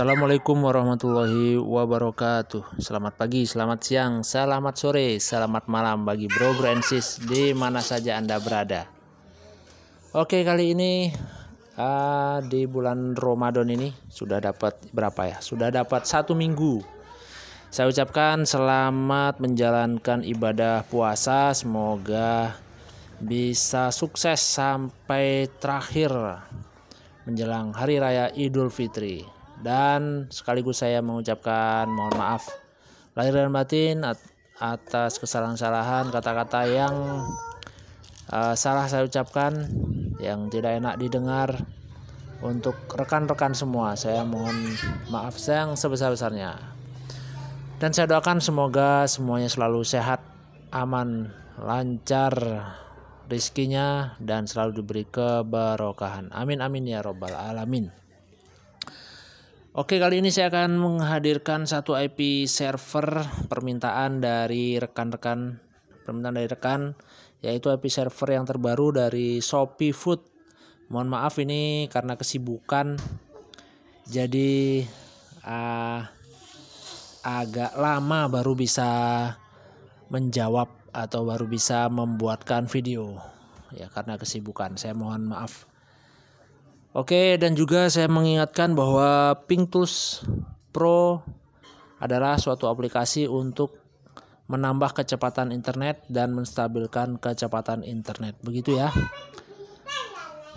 Assalamualaikum warahmatullahi wabarakatuh Selamat pagi, selamat siang, selamat sore, selamat malam bagi bro, bro and sis di mana saja anda berada Oke kali ini uh, di bulan Ramadan ini sudah dapat berapa ya? Sudah dapat satu minggu Saya ucapkan selamat menjalankan ibadah puasa Semoga bisa sukses sampai terakhir menjelang hari raya Idul Fitri dan sekaligus saya mengucapkan mohon maaf lahir dan batin atas kesalahan-kesalahan kata-kata yang uh, salah saya ucapkan yang tidak enak didengar untuk rekan-rekan semua saya mohon maaf yang sebesar-besarnya dan saya doakan semoga semuanya selalu sehat aman lancar rizkinya dan selalu diberi keberkahan amin amin ya robbal alamin Oke, kali ini saya akan menghadirkan satu IP server permintaan dari rekan-rekan permintaan dari rekan yaitu IP server yang terbaru dari Shopee Food. Mohon maaf ini karena kesibukan jadi uh, agak lama baru bisa menjawab atau baru bisa membuatkan video ya karena kesibukan. Saya mohon maaf. Oke, dan juga saya mengingatkan bahwa Pingtus Pro adalah suatu aplikasi untuk menambah kecepatan internet dan menstabilkan kecepatan internet. Begitu ya.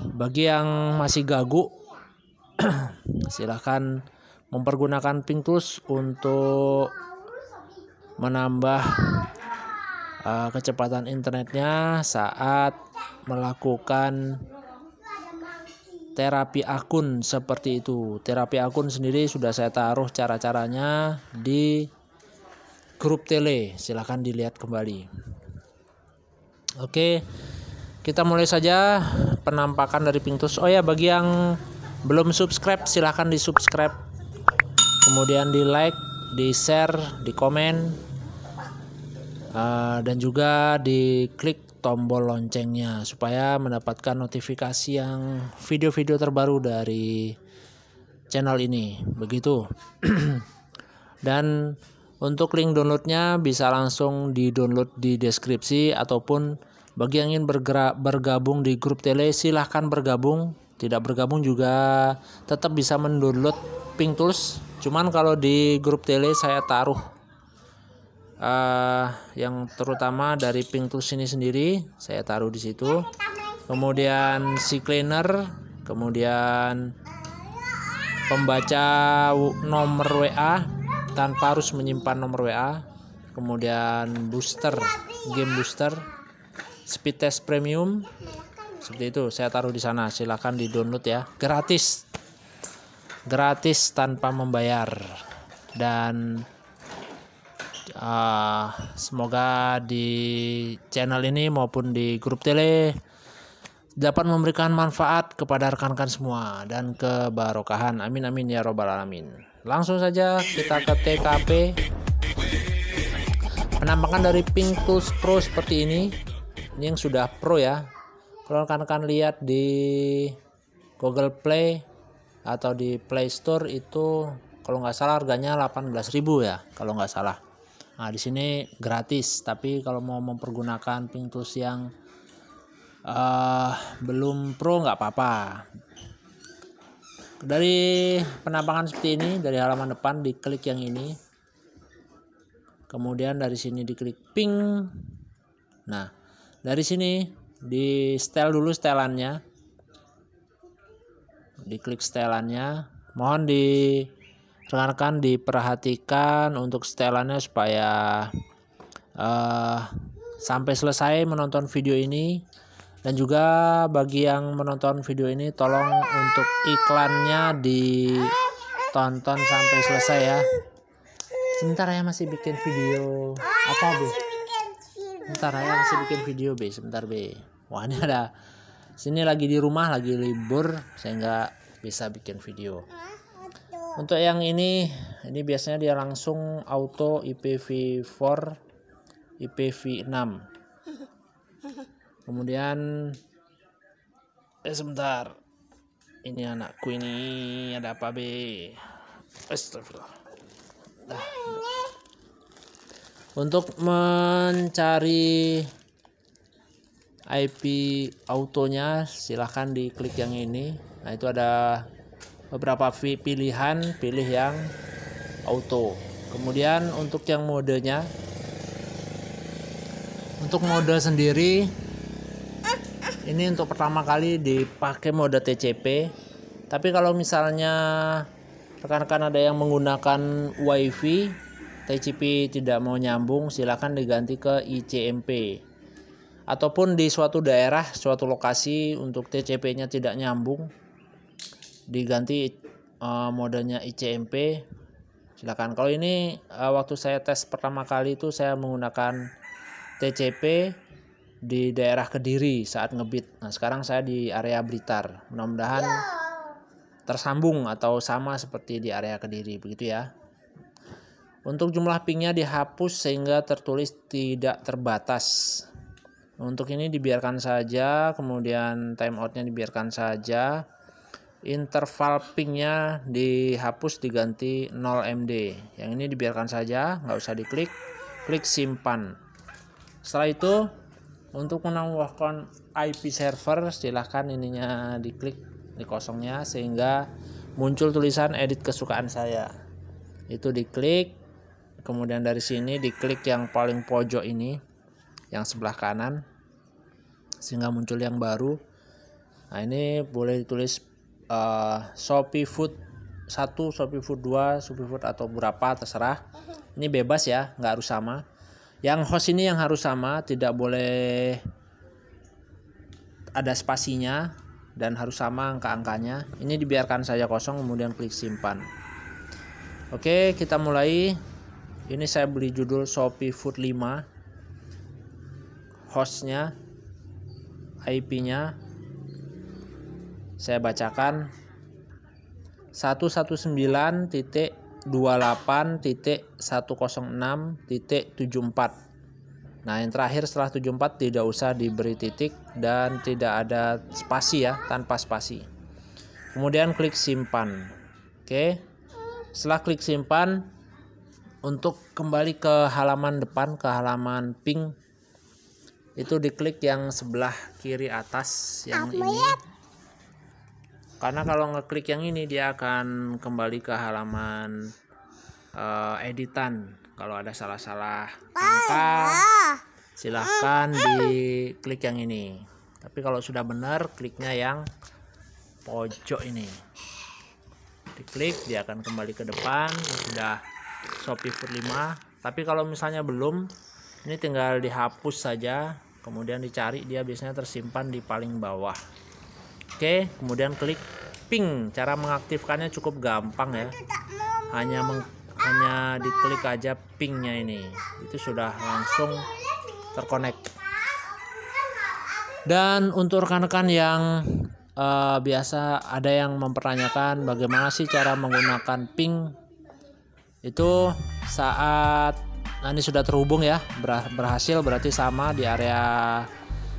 Bagi yang masih gagu, silahkan mempergunakan Pingtus untuk menambah uh, kecepatan internetnya saat melakukan terapi akun seperti itu. Terapi akun sendiri sudah saya taruh cara-caranya di grup tele. Silahkan dilihat kembali. Oke, kita mulai saja penampakan dari Pintus. Oh ya, bagi yang belum subscribe silahkan di subscribe. Kemudian di like, di share, di komen, ah, dan juga di klik tombol loncengnya supaya mendapatkan notifikasi yang video-video terbaru dari channel ini begitu dan untuk link downloadnya bisa langsung di download di deskripsi ataupun bagi yang ingin bergerak, bergabung di grup tele silahkan bergabung tidak bergabung juga tetap bisa mendownload Pink Tools cuman kalau di grup tele saya taruh uh, yang terutama dari pink tools ini sendiri saya taruh di situ kemudian si cleaner kemudian pembaca nomor WA tanpa harus menyimpan nomor WA kemudian booster game booster speed test premium seperti itu saya taruh di sana silahkan di download ya gratis gratis tanpa membayar dan Ah, semoga di channel ini maupun di grup tele dapat memberikan manfaat kepada rekan-rekan semua dan kebarokahan. Amin amin ya robbal alamin. Langsung saja kita ke TKP. Penampakan dari Pink Tools Pro seperti ini. Ini yang sudah pro ya. Kalau rekan-rekan lihat di Google Play atau di Play Store itu kalau nggak salah harganya 18.000 ya kalau nggak salah. Nah, di sini gratis, tapi kalau mau mempergunakan pink yang uh, eh, belum pro nggak apa-apa. Dari penampakan seperti ini, dari halaman depan diklik yang ini. Kemudian dari sini diklik ping. Nah, dari sini di setel dulu setelannya. Diklik setelannya. Mohon di rekan-rekan diperhatikan untuk setelannya supaya uh, sampai selesai menonton video ini dan juga bagi yang menonton video ini tolong untuk iklannya ditonton sampai selesai ya sebentar ya masih bikin video apa bu sebentar ya masih bikin video be, sebentar be. wah ini ada sini lagi di rumah lagi libur sehingga bisa bikin video untuk yang ini ini biasanya dia langsung auto IPv4 IPv6 kemudian eh sebentar ini anakku ini ada apa be astagfirullah nah. untuk mencari IP autonya silahkan diklik yang ini nah itu ada beberapa pilihan pilih yang auto kemudian untuk yang modenya untuk mode sendiri ini untuk pertama kali dipakai mode TCP tapi kalau misalnya rekan-rekan ada yang menggunakan WiFi TCP tidak mau nyambung silahkan diganti ke ICMP ataupun di suatu daerah suatu lokasi untuk TCP-nya tidak nyambung diganti uh, modenya ICMP silakan kalau ini uh, waktu saya tes pertama kali itu saya menggunakan TCP di daerah Kediri saat ngebit nah sekarang saya di area Blitar mudah-mudahan tersambung atau sama seperti di area Kediri begitu ya untuk jumlah pingnya dihapus sehingga tertulis tidak terbatas untuk ini dibiarkan saja kemudian timeoutnya dibiarkan saja interval pingnya dihapus diganti 0MD yang ini dibiarkan saja nggak usah diklik klik simpan setelah itu untuk menambahkan IP server silahkan ininya diklik di kosongnya sehingga muncul tulisan edit kesukaan saya itu diklik kemudian dari sini diklik yang paling pojok ini yang sebelah kanan sehingga muncul yang baru nah ini boleh ditulis Eh, Shopee Food 1, Shopee Food 2, Shopee Food atau berapa terserah. Ini bebas ya, nggak harus sama. Yang host ini yang harus sama, tidak boleh ada spasinya dan harus sama angka-angkanya. Ini dibiarkan saja kosong kemudian klik simpan. Oke, kita mulai. Ini saya beli judul Shopee Food 5. Hostnya IP-nya saya bacakan 119.28.106.74. Nah, yang terakhir setelah 74 tidak usah diberi titik dan tidak ada spasi ya, tanpa spasi. Kemudian klik simpan. Oke. Setelah klik simpan untuk kembali ke halaman depan, ke halaman pink itu diklik yang sebelah kiri atas yang ini karena kalau ngeklik yang ini dia akan kembali ke halaman uh, editan kalau ada salah-salah angka silahkan di klik yang ini tapi kalau sudah benar kliknya yang pojok ini diklik dia akan kembali ke depan sudah Shopee Food 5 tapi kalau misalnya belum ini tinggal dihapus saja kemudian dicari dia biasanya tersimpan di paling bawah Oke, kemudian klik ping. Cara mengaktifkannya cukup gampang ya. Hanya meng, hanya diklik aja pingnya ini. Itu sudah langsung terkonek. Dan untuk rekan-rekan yang uh, biasa ada yang mempertanyakan bagaimana sih cara menggunakan ping itu saat nah ini sudah terhubung ya berhasil berarti sama di area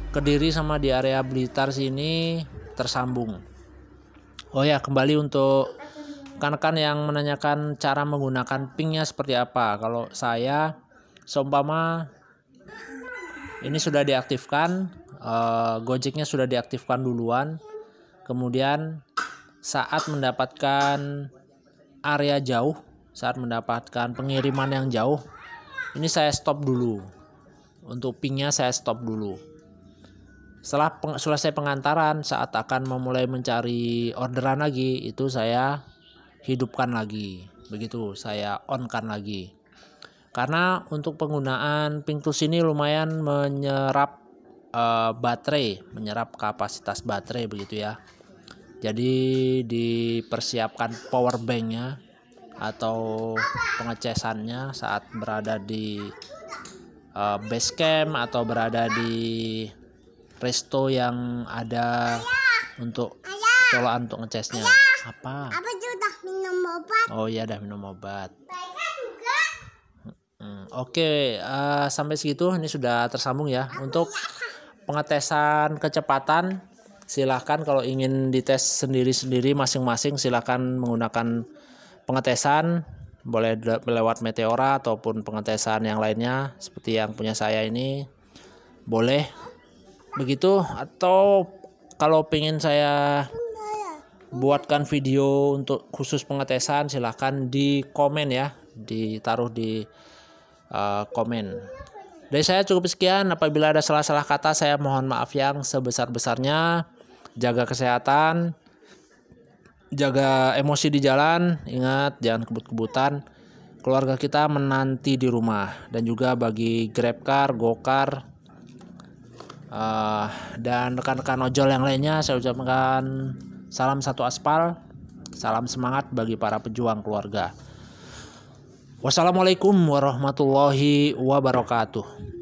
Kediri sama di area Blitar sini tersambung. Oh ya, kembali untuk rekan-rekan yang menanyakan cara menggunakan pingnya seperti apa. Kalau saya, seumpama ini sudah diaktifkan, eh, Gojeknya sudah diaktifkan duluan. Kemudian saat mendapatkan area jauh, saat mendapatkan pengiriman yang jauh, ini saya stop dulu. Untuk pingnya saya stop dulu setelah peng, selesai pengantaran, saat akan memulai mencari orderan lagi, itu saya hidupkan lagi. Begitu, saya on-kan lagi. Karena untuk penggunaan pintu sini lumayan menyerap uh, baterai, menyerap kapasitas baterai begitu ya. Jadi dipersiapkan power banknya atau pengecasannya saat berada di uh, base camp atau berada di resto yang ada Ayah. untuk colaan untuk ngecasnya apa apa udah minum obat oh iya dah minum obat oke okay, uh, eh, sampai segitu ini sudah tersambung ya untuk ya, pengetesan kecepatan silahkan kalau ingin dites sendiri-sendiri masing-masing silahkan menggunakan pengetesan boleh lewat meteora ataupun pengetesan yang lainnya seperti yang punya saya ini boleh begitu atau kalau pengen saya buatkan video untuk khusus pengetesan silahkan di komen ya ditaruh di uh, komen dari saya cukup sekian apabila ada salah-salah kata saya mohon maaf yang sebesar-besarnya jaga kesehatan jaga emosi di jalan ingat jangan kebut-kebutan keluarga kita menanti di rumah dan juga bagi grab GrabCar, gokar uh, dan rekan-rekan ojol yang lainnya saya ucapkan salam satu aspal salam semangat bagi para pejuang keluarga wassalamualaikum warahmatullahi wabarakatuh